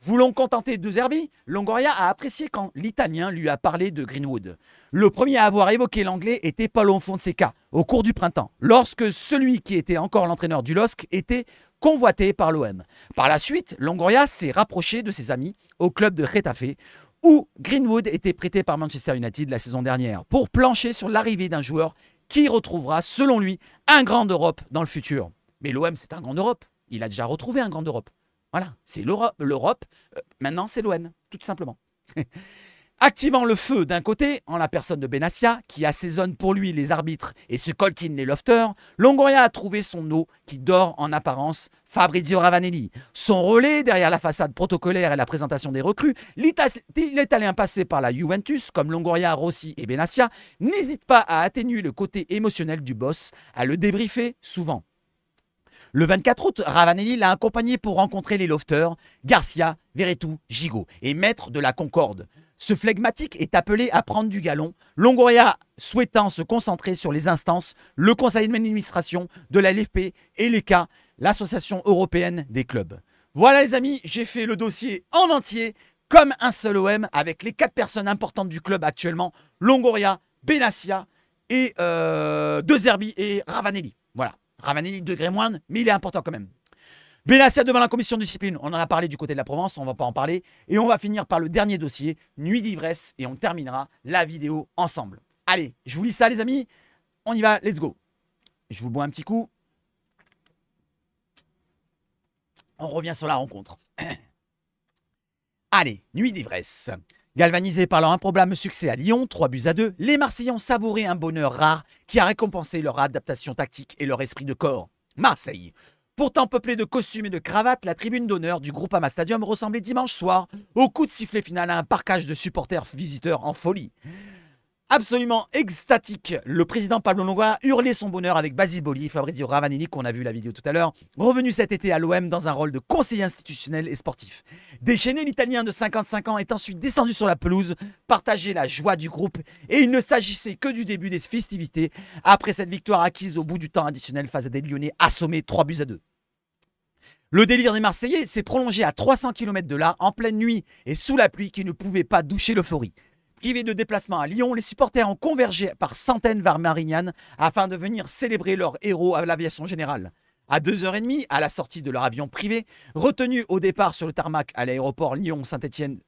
Voulant contenter de Zerbi, Longoria a apprécié quand l'Italien lui a parlé de Greenwood. Le premier à avoir évoqué l'anglais était Paulo Fonseca au cours du printemps, lorsque celui qui était encore l'entraîneur du LOSC était convoité par l'OM. Par la suite, Longoria s'est rapproché de ses amis au club de Retafe, où Greenwood était prêté par Manchester United la saison dernière, pour plancher sur l'arrivée d'un joueur qui retrouvera, selon lui, un grand Europe dans le futur. Mais l'OM, c'est un grand Europe. Il a déjà retrouvé un grand Europe. Voilà, c'est l'Europe. L'Europe, maintenant, c'est l'ON, tout simplement. *laughs* Activant le feu d'un côté, en la personne de Benassia, qui assaisonne pour lui les arbitres et se coltine les lofters, Longoria a trouvé son eau qui dort en apparence Fabrizio Ravanelli. Son relais derrière la façade protocolaire et la présentation des recrues, l'Italien passé par la Juventus, comme Longoria, Rossi et Benassia, n'hésite pas à atténuer le côté émotionnel du boss, à le débriefer souvent. Le 24 août, Ravanelli l'a accompagné pour rencontrer les lofters, Garcia, Veretout, Gigot et maître de la Concorde. Ce flegmatique est appelé à prendre du galon. Longoria souhaitant se concentrer sur les instances, le conseil d'administration de la LFP et l'ECA, l'association européenne des clubs. Voilà les amis, j'ai fait le dossier en entier, comme un seul OM, avec les quatre personnes importantes du club actuellement, Longoria, Benassia et euh, et Ravanelli. Voilà. Ravanelli, degré moindre, mais il est important quand même. Benassia devant la commission de discipline, on en a parlé du côté de la Provence, on ne va pas en parler. Et on va finir par le dernier dossier, Nuit d'ivresse, et on terminera la vidéo ensemble. Allez, je vous lis ça les amis, on y va, let's go. Je vous bois un petit coup. On revient sur la rencontre. *clears throat* Allez, Nuit d'ivresse. Galvanisés par leur improbable succès à Lyon, 3 buts à 2, les Marseillais ont savouré un bonheur rare qui a récompensé leur adaptation tactique et leur esprit de corps. Marseille. Pourtant peuplée de costumes et de cravates, la tribune d'honneur du groupe Stadium ressemblait dimanche soir au coup de sifflet final à un parcage de supporters visiteurs en folie absolument extatique. Le président Pablo a hurlait son bonheur avec Basil Boli, Fabrizio Ravanelli, qu'on a vu la vidéo tout à l'heure, revenu cet été à l'OM dans un rôle de conseiller institutionnel et sportif. Déchaîné, l'Italien de 55 ans est ensuite descendu sur la pelouse, partagé la joie du groupe et il ne s'agissait que du début des festivités après cette victoire acquise au bout du temps additionnel face à des Lyonnais assommés 3 buts à 2. Le délire des Marseillais s'est prolongé à 300 km de là, en pleine nuit et sous la pluie qui ne pouvait pas doucher l'euphorie. Privés de déplacement à Lyon, les supporters ont convergé par centaines vers Marignane afin de venir célébrer leur héros à l'aviation générale. À 2h30, à la sortie de leur avion privé, retenu au départ sur le tarmac à l'aéroport lyon saint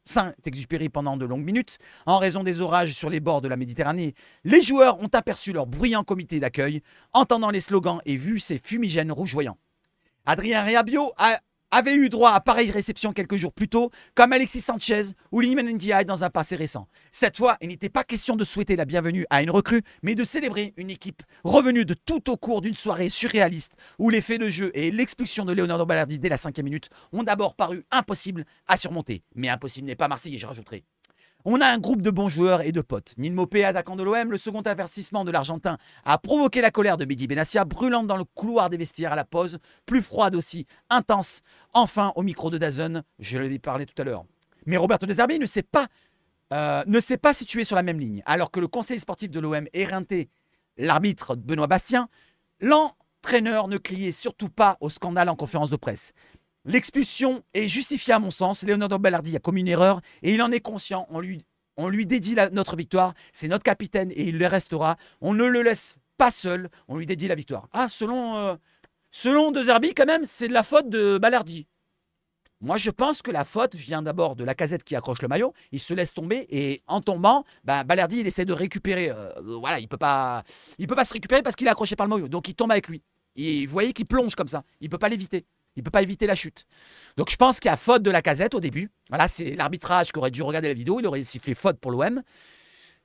Saint-Exupéry pendant de longues minutes, en raison des orages sur les bords de la Méditerranée, les joueurs ont aperçu leur bruyant comité d'accueil, entendant les slogans et vu ces fumigènes rougeoyants. Adrien Réabio a avait eu droit à pareille réception quelques jours plus tôt, comme Alexis Sanchez ou Liman Ndiaye dans un passé récent. Cette fois, il n'était pas question de souhaiter la bienvenue à une recrue, mais de célébrer une équipe revenue de tout au cours d'une soirée surréaliste où les faits de jeu et l'expulsion de Leonardo Ballardi dès la cinquième minute ont d'abord paru impossibles à surmonter. Mais impossible n'est pas Marseille, je rajouterai on a un groupe de bons joueurs et de potes. Mopé, attaquant de l'OM, le second avertissement de l'Argentin a provoqué la colère de Midi Benassia, brûlante dans le couloir des vestiaires à la pause, plus froide aussi, intense. Enfin, au micro de Dazen, je l'ai parlé tout à l'heure. Mais Roberto Deserbi ne s'est pas, euh, ne pas situé sur la même ligne, alors que le conseil sportif de l'OM éreinté l'arbitre Benoît Bastien, l'entraîneur ne criait surtout pas au scandale en conférence de presse. L'expulsion est justifiée à mon sens. Léonard Ballardi a commis une erreur et il en est conscient. On lui, on lui dédie la, notre victoire. C'est notre capitaine et il le restera. On ne le laisse pas seul. On lui dédie la victoire. Ah, selon, euh, selon De Zerbi, quand même, c'est de la faute de Ballardi. Moi, je pense que la faute vient d'abord de la casette qui accroche le maillot. Il se laisse tomber et en tombant, bah, Ballardi, il essaie de récupérer. Euh, euh, voilà, il peut pas, il peut pas se récupérer parce qu'il est accroché par le maillot. Donc, il tombe avec lui. Et vous voyez qu'il plonge comme ça. Il ne peut pas l'éviter. Il ne peut pas éviter la chute. Donc je pense qu'il y a faute de la casette au début. Voilà, c'est l'arbitrage qui aurait dû regarder la vidéo. Il aurait sifflé faute pour l'OM.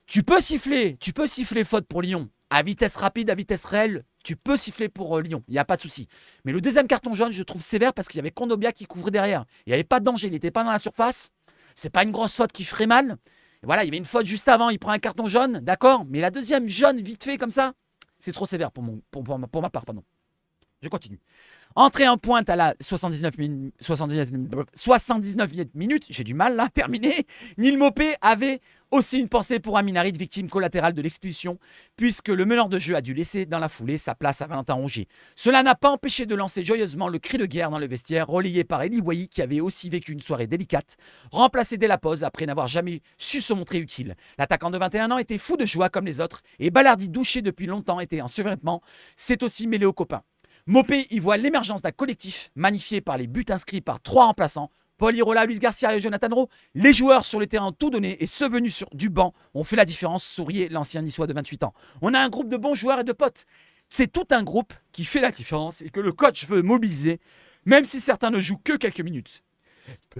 Tu peux siffler, tu peux siffler faute pour Lyon. À vitesse rapide, à vitesse réelle, tu peux siffler pour euh, Lyon. Il n'y a pas de souci. Mais le deuxième carton jaune, je trouve sévère parce qu'il y avait Kondobia qui couvrait derrière. Il n'y avait pas de danger. Il n'était pas dans la surface. C'est pas une grosse faute qui ferait mal. voilà, il y avait une faute juste avant. Il prend un carton jaune, d'accord. Mais la deuxième jaune, vite fait comme ça, c'est trop sévère pour, mon, ma, part. Pardon. Je continue. Entrée en pointe à la 79, minutes, j'ai du mal là, *laughs* terminé. Nil Mopé avait aussi une pensée pour de victime collatérale de l'expulsion, puisque le meneur de jeu a dû laisser dans la foulée sa place à Valentin Rongier. Cela n'a pas empêché de lancer joyeusement le cri de guerre dans le vestiaire, relayé par Eli Way, qui avait aussi vécu une soirée délicate, remplacé dès la pause après n'avoir jamais su se montrer utile. L'attaquant de 21 ans était fou de joie comme les autres, et Ballardi, douché depuis longtemps, était en survêtement, c'est aussi mêlé aux copains. Mopé y voit l'émergence d'un collectif magnifié par les buts inscrits par trois remplaçants. Paul Irola, Luis Garcia et Jonathan Rowe. Les joueurs sur le terrain tout donné et ceux venus sur, du banc ont fait la différence. souriait l'ancien niçois de 28 ans. On a un groupe de bons joueurs et de potes. C'est tout un groupe qui fait la différence et que le coach veut mobiliser, même si certains ne jouent que quelques minutes.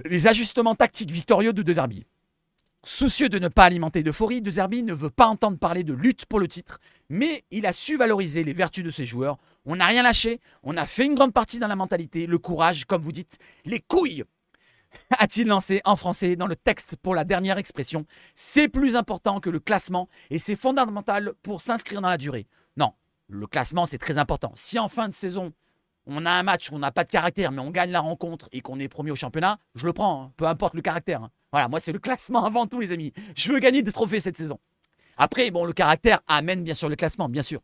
Les ajustements tactiques victorieux de deux arbitres. Soucieux de ne pas alimenter d'euphorie, De Zerbi ne veut pas entendre parler de lutte pour le titre, mais il a su valoriser les vertus de ses joueurs. On n'a rien lâché, on a fait une grande partie dans la mentalité, le courage, comme vous dites, les couilles *laughs* a-t-il lancé en français dans le texte pour la dernière expression. C'est plus important que le classement et c'est fondamental pour s'inscrire dans la durée. Non, le classement c'est très important. Si en fin de saison, on a un match où on n'a pas de caractère, mais on gagne la rencontre et qu'on est premier au championnat, je le prends, hein. peu importe le caractère. Hein. Voilà, moi, c'est le classement *laughs* avant tout, les amis. Je veux gagner des trophées cette saison. Après, bon, le caractère amène bien sûr le classement, bien sûr.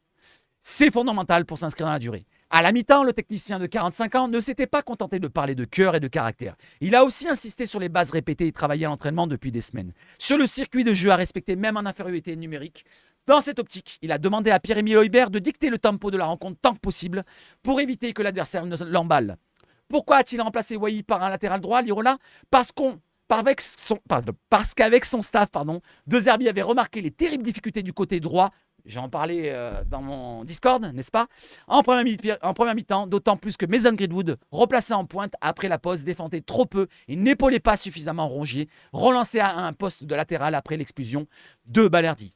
C'est fondamental pour s'inscrire dans la durée. À la mi-temps, le technicien de 45 ans ne s'était pas contenté de parler de cœur et de caractère. Il a aussi insisté sur les bases répétées et travaillé à l'entraînement depuis des semaines. Sur le circuit de jeu à respecter, même en infériorité numérique, dans cette optique, il a demandé à pierre emile de dicter le tempo de la rencontre tant que possible pour éviter que l'adversaire ne l'emballe. Pourquoi a-t-il remplacé Wai par un latéral droit, Lirola Parce qu'on parce qu'avec son staff, pardon, De Zerbi avait remarqué les terribles difficultés du côté droit. J'en parlais euh, dans mon Discord, n'est-ce pas En première, mi-temps, d'autant plus que Maison-Gridwood, replacé en pointe après la pause, défendait trop peu et n'épaulait pas suffisamment Rongier, relancé à un poste de latéral après l'exclusion de Balerdi.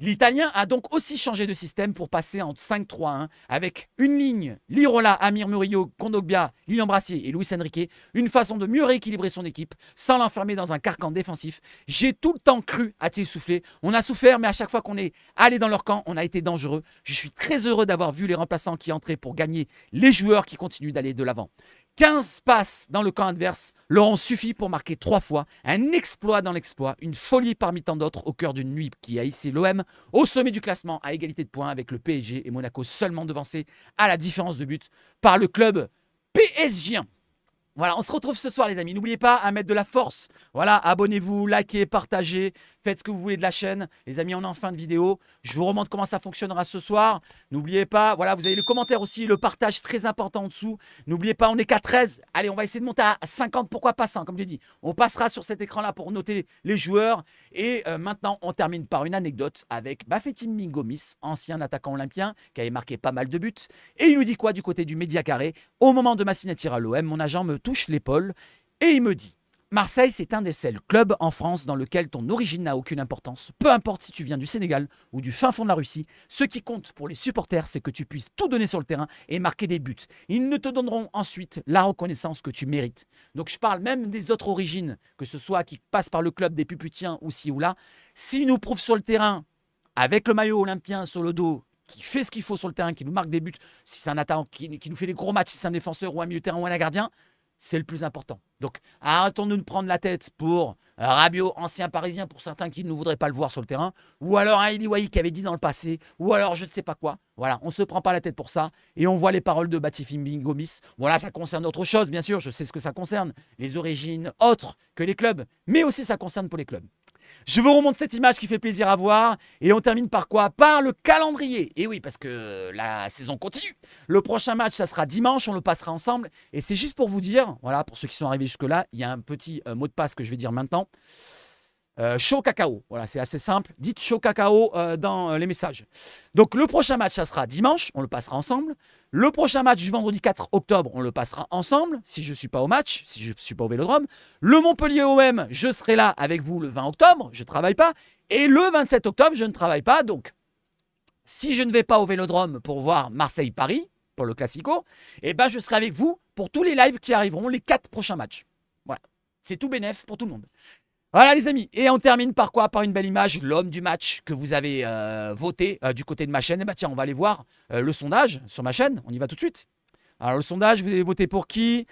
L'italien a donc aussi changé de système pour passer en 5-3-1 avec une ligne Lirola, Amir Murillo, Kondogbia, Lilian Brassier et Luis Enrique, une façon de mieux rééquilibrer son équipe sans l'enfermer dans un carcan défensif. J'ai tout le temps cru, a-t-il soufflé. On a souffert, mais à chaque fois qu'on est allé dans leur camp, on a été dangereux. Je suis très heureux d'avoir vu les remplaçants qui entraient pour gagner les joueurs qui continuent d'aller de l'avant. 15 passes dans le camp adverse leur ont suffi pour marquer trois fois. Un exploit dans l'exploit, une folie parmi tant d'autres au cœur d'une nuit qui a hissé l'OM au sommet du classement à égalité de points avec le PSG et Monaco seulement devancé à la différence de but par le club PSG. Voilà, on se retrouve ce soir les amis. N'oubliez pas à mettre de la force. Voilà, abonnez-vous, likez, partagez. Faites ce que vous voulez de la chaîne. Les amis, on est en fin de vidéo. Je vous remonte comment ça fonctionnera ce soir. N'oubliez pas, voilà, vous avez le commentaire aussi, le partage très important en dessous. N'oubliez pas, on est qu'à 13. Allez, on va essayer de monter à 50. Pourquoi pas 100 Comme j'ai dit, on passera sur cet écran-là pour noter les joueurs. Et euh, maintenant, on termine par une anecdote avec Bafetim Mingomis, ancien attaquant olympien qui avait marqué pas mal de buts. Et il nous dit quoi du côté du Média Carré Au moment de ma signature à l'OM, mon agent me touche l'épaule et il me dit Marseille, c'est un des seuls clubs en France dans lequel ton origine n'a aucune importance. Peu importe si tu viens du Sénégal ou du fin fond de la Russie, ce qui compte pour les supporters, c'est que tu puisses tout donner sur le terrain et marquer des buts. Ils ne te donneront ensuite la reconnaissance que tu mérites. Donc je parle même des autres origines, que ce soit qui passent par le club des Puputiens ou ci ou là. S'ils nous prouvent sur le terrain, avec le maillot olympien sur le dos, qui fait ce qu'il faut sur le terrain, qui nous marque des buts, si c'est un attaquant qui, qui nous fait des gros matchs, si c'est un défenseur ou un milieu terrain ou un gardien, c'est le plus important. Donc arrêtons de prendre la tête pour euh, Rabio ancien parisien, pour certains qui ne voudraient pas le voir sur le terrain, ou alors un Waï qui avait dit dans le passé, ou alors je ne sais pas quoi. Voilà, on ne se prend pas la tête pour ça, et on voit les paroles de Batifim Gomis. Voilà, ça concerne autre chose, bien sûr, je sais ce que ça concerne, les origines autres que les clubs, mais aussi ça concerne pour les clubs. Je vous remonte cette image qui fait plaisir à voir. Et on termine par quoi Par le calendrier. Et eh oui, parce que la saison continue. Le prochain match, ça sera dimanche. On le passera ensemble. Et c'est juste pour vous dire, voilà, pour ceux qui sont arrivés jusque-là, il y a un petit euh, mot de passe que je vais dire maintenant. Euh, chaud cacao. Voilà, c'est assez simple. Dites chaud cacao euh, dans euh, les messages. Donc le prochain match, ça sera dimanche, on le passera ensemble. Le prochain match du vendredi 4 octobre, on le passera ensemble, si je ne suis pas au match, si je ne suis pas au Vélodrome. Le Montpellier OM, je serai là avec vous le 20 octobre, je ne travaille pas. Et le 27 octobre, je ne travaille pas. Donc, si je ne vais pas au Vélodrome pour voir Marseille-Paris, pour le Classico, eh ben, je serai avec vous pour tous les lives qui arriveront, les quatre prochains matchs. Voilà, c'est tout bénef pour tout le monde. Voilà les amis, et on termine par quoi Par une belle image, l'homme du match que vous avez euh, voté euh, du côté de ma chaîne. Et eh bien tiens, on va aller voir euh, le sondage sur ma chaîne, on y va tout de suite. Alors le sondage, vous avez voté pour qui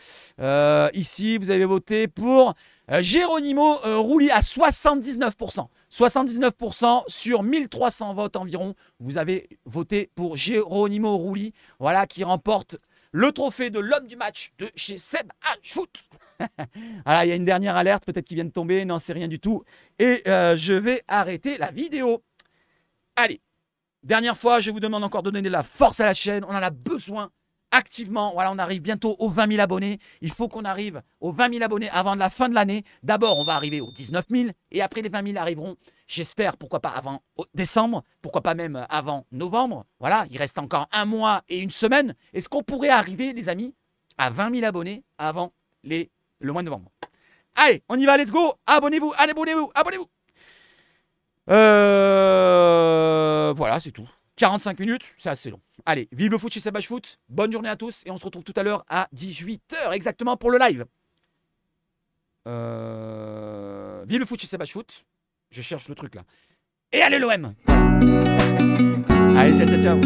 Ici, vous avez voté pour Géronimo Rouli à 79%. 79% sur 1300 votes environ, vous avez voté pour Géronimo Rouli, voilà, qui remporte le trophée de l'homme du match de chez Seb Ajout. *laughs* il y a une dernière alerte, peut-être qui vient de tomber, non, c'est rien du tout. Et euh, je vais arrêter la vidéo. Allez, dernière fois, je vous demande encore de donner de la force à la chaîne, on en a besoin activement. Voilà, on arrive bientôt aux 20 000 abonnés. Il faut qu'on arrive aux 20 000 abonnés avant la fin de l'année. D'abord, on va arriver aux 19 000 et après les 20 000 arriveront, j'espère, pourquoi pas avant décembre, pourquoi pas même avant novembre. Voilà, il reste encore un mois et une semaine. Est-ce qu'on pourrait arriver, les amis, à 20 000 abonnés avant le mois de novembre Allez, on y va, let's go Abonnez-vous, abonnez-vous, abonnez-vous euh... Voilà, c'est tout. 45 minutes, c'est assez long. Allez, vive le foot chez Foot. Bonne journée à tous et on se retrouve tout à l'heure à 18h exactement pour le live. Euh, vive le foot chez Foot. Je cherche le truc là. Et allez l'OM Allez, ciao, ciao, ciao.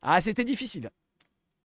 Ah, c'était difficile.